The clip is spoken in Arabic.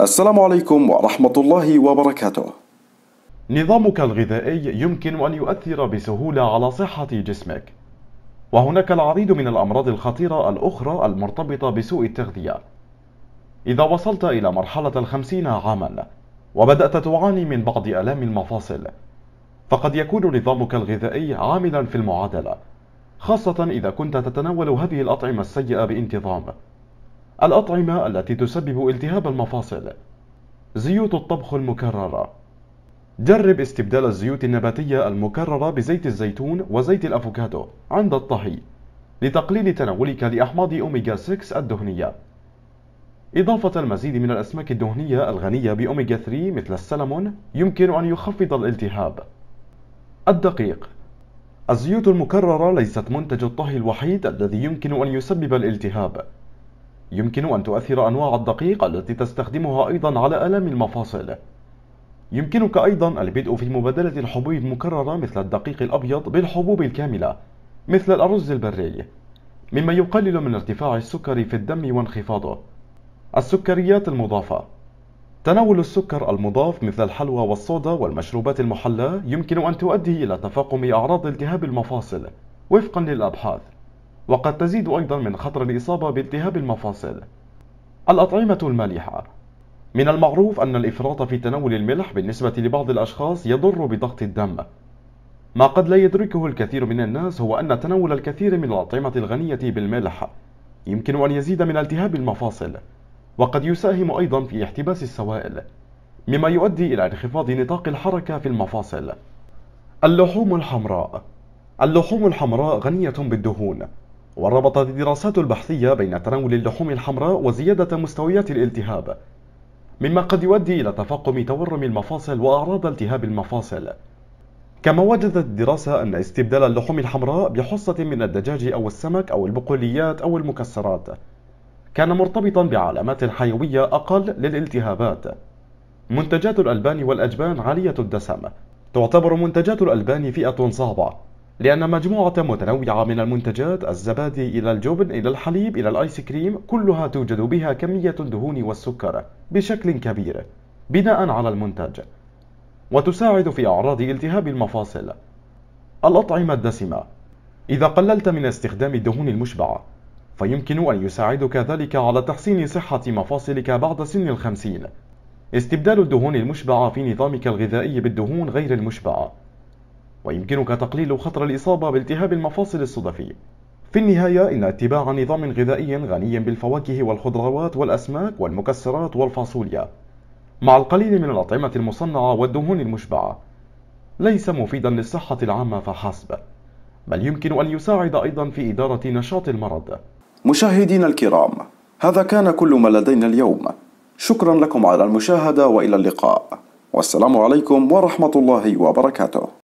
السلام عليكم ورحمة الله وبركاته نظامك الغذائي يمكن أن يؤثر بسهولة على صحة جسمك وهناك العديد من الأمراض الخطيرة الأخرى المرتبطة بسوء التغذية إذا وصلت إلى مرحلة الخمسين عاما وبدأت تعاني من بعض آلام المفاصل فقد يكون نظامك الغذائي عاملا في المعادلة خاصة إذا كنت تتناول هذه الأطعمة السيئة بانتظام الأطعمة التي تسبب التهاب المفاصل زيوت الطبخ المكررة جرب استبدال الزيوت النباتية المكررة بزيت الزيتون وزيت الأفوكادو عند الطهي لتقليل تناولك لأحماض أوميجا 6 الدهنية إضافة المزيد من الأسماك الدهنية الغنية بأوميجا 3 مثل السلمون يمكن أن يخفض الالتهاب الدقيق الزيوت المكررة ليست منتج الطهي الوحيد الذي يمكن أن يسبب الالتهاب يمكن أن تؤثر أنواع الدقيق التي تستخدمها أيضا على ألام المفاصل يمكنك أيضا البدء في مبادلة الحبوب المكررة مثل الدقيق الأبيض بالحبوب الكاملة مثل الأرز البري مما يقلل من ارتفاع السكر في الدم وانخفاضه السكريات المضافة تناول السكر المضاف مثل الحلوى والصودا والمشروبات المحلاة يمكن أن تؤدي إلى تفاقم أعراض التهاب المفاصل وفقا للأبحاث وقد تزيد أيضا من خطر الإصابة بالتهاب المفاصل الأطعمة المالحة من المعروف أن الإفراط في تناول الملح بالنسبة لبعض الأشخاص يضر بضغط الدم ما قد لا يدركه الكثير من الناس هو أن تناول الكثير من الأطعمة الغنية بالملح يمكن أن يزيد من التهاب المفاصل وقد يساهم أيضا في احتباس السوائل مما يؤدي إلى انخفاض نطاق الحركة في المفاصل اللحوم الحمراء اللحوم الحمراء غنية بالدهون وربطت الدراسات البحثية بين تناول اللحوم الحمراء وزيادة مستويات الالتهاب مما قد يؤدي إلى تفاقم تورم المفاصل وأعراض التهاب المفاصل كما وجدت الدراسة أن استبدال اللحوم الحمراء بحصة من الدجاج أو السمك أو البقوليات أو المكسرات كان مرتبطا بعلامات حيوية أقل للالتهابات منتجات الألبان والأجبان عالية الدسم تعتبر منتجات الألبان فئة صعبة لأن مجموعة متنوعة من المنتجات الزبادي إلى الجبن إلى الحليب إلى الآيس كريم كلها توجد بها كمية الدهون والسكر بشكل كبير بناء على المنتج وتساعد في أعراض التهاب المفاصل الأطعمة الدسمة إذا قللت من استخدام الدهون المشبعة فيمكن أن يساعدك ذلك على تحسين صحة مفاصلك بعد سن الخمسين استبدال الدهون المشبعة في نظامك الغذائي بالدهون غير المشبعة ويمكنك تقليل خطر الإصابة بالتهاب المفاصل الصدفي. في النهاية إن اتباع نظام غذائي غني بالفواكه والخضروات والأسماك والمكسرات والفاصوليا مع القليل من الأطعمة المصنعة والدهون المشبعة ليس مفيدا للصحة العامة فحسب بل يمكن أن يساعد أيضا في إدارة نشاط المرض مشاهدينا الكرام هذا كان كل ما لدينا اليوم شكرا لكم على المشاهدة وإلى اللقاء والسلام عليكم ورحمة الله وبركاته